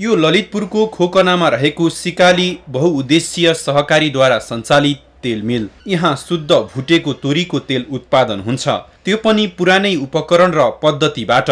यो ललितपुरको खोकनामा रहेको सिकाली बहुउद्देश्यीय सहकारीद्वारा सञ्चालित तेल मिल यहाँ शुद्ध भुटेको तोरीको तेल उत्पादन हुन्छ त्यो पनि पुरानै उपकरण र पद्धतिबाट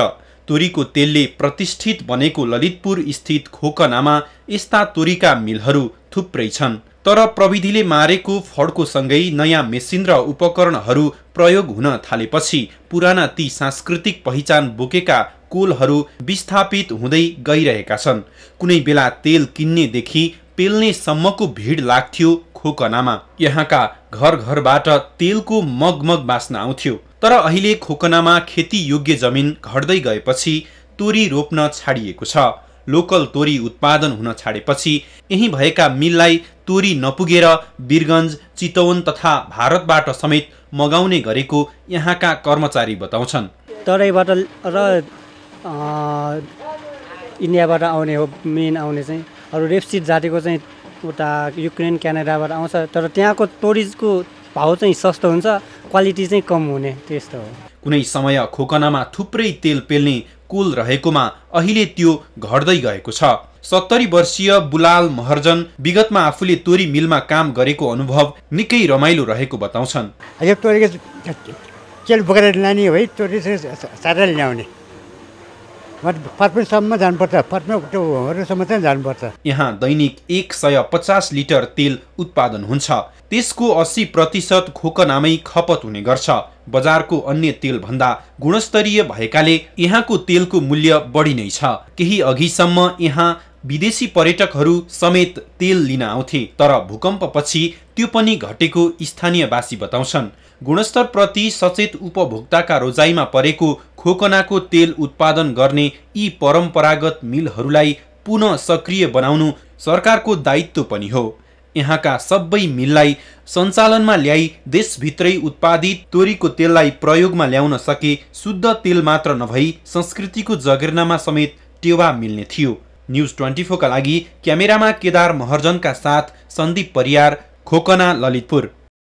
तोरीको तेलले प्रतिष्ठित बनेको ललितपुर स्थित खोकनामा यस्ता तोरीका मिलहरू थुप्रै छन् तर प्रविधिले मारेको फड्कोसँगै नयाँ मेसिन र उपकरणहरू प्रयोग हुन थालेपछि पुराना ती सांस्कृतिक पहिचान बोकेका कोलहरू विस्थापित हुँदै गइरहेका छन् कुनै बेला तेल किन्नेदेखि पेल्नेसम्मको भिड लाग्थ्यो खोकनामा यहाँका घर घरबाट तेलको मगमग बाँच्न आउँथ्यो तर अहिले खोकनामा खेतीयोग्य जमिन घट्दै गएपछि तोरी रोप्न छाडिएको छ लोकल तोरी उत्पादन हुन छाडेपछि यहीँ भएका मिललाई तोरी नपुगेर वीरगन्ज चितवन तथा भारतबाट समेत मगाउने गरेको यहाँका कर्मचारी बताउँछन् तराईबाट र इन्डियाबाट आउने हो मेन आउने चाहिँ अरू रेप्सिट जातिको चाहिँ उता युक्रेन क्यानाडाबाट आउँछ तर त्यहाँको तोरीको भाउ चाहिँ सस्तो हुन्छ क्वालिटी चाहिँ कम हुने त्यस्तो हो कुनै समय खोकनामा थुप्रै तेल पेल्ने कुल रहेकोमा अहिले त्यो घट्दै गएको छ सत्तरी वर्षीय बुलाल महर्जन विगतमा आफूले तोरी मिलमा काम गरेको अनुभव निकै रमाइलो रहेको बताउँछन् तोरीको तेल बोकेर है तोरी ल्याउने जानुपर्छ चाहिँ जानुपर्छ यहाँ दैनिक एक सय पचास लिटर तेल उत्पादन हुन्छ त्यसको अस्सी प्रतिशत खोकनामै खपत हुने गर्छ बजारको अन्य तेलभन्दा गुणस्तरीय भएकाले यहाँको तेलको मूल्य बढी नै छ केही अघिसम्म यहाँ विदेशी पर्यटकहरू समेत तेल लिन आउँथे तर भूकम्पपछि त्यो पनि घटेको स्थानीयवासी बताउँछन् गुणस्तरप्रति सचेत उपभोक्ताका रोजाइमा परेको खोकनाको तेल उत्पादन गर्ने यी परम्परागत मिलहरूलाई पुनः सक्रिय बनाउनु सरकारको दायित्व पनि हो यहाँका सबै मिललाई सञ्चालनमा ल्याई देशभित्रै उत्पादित तोरीको तेललाई प्रयोगमा ल्याउन सके शुद्ध तेल मात्र नभई संस्कृतिको जगेर्नामा समेत टेवा मिल्ने थियो न्युज ट्वेन्टी फोरका लागि क्यामेरामा केदार महर्जनका साथ सन्दीप परियार खोकना ललितपुर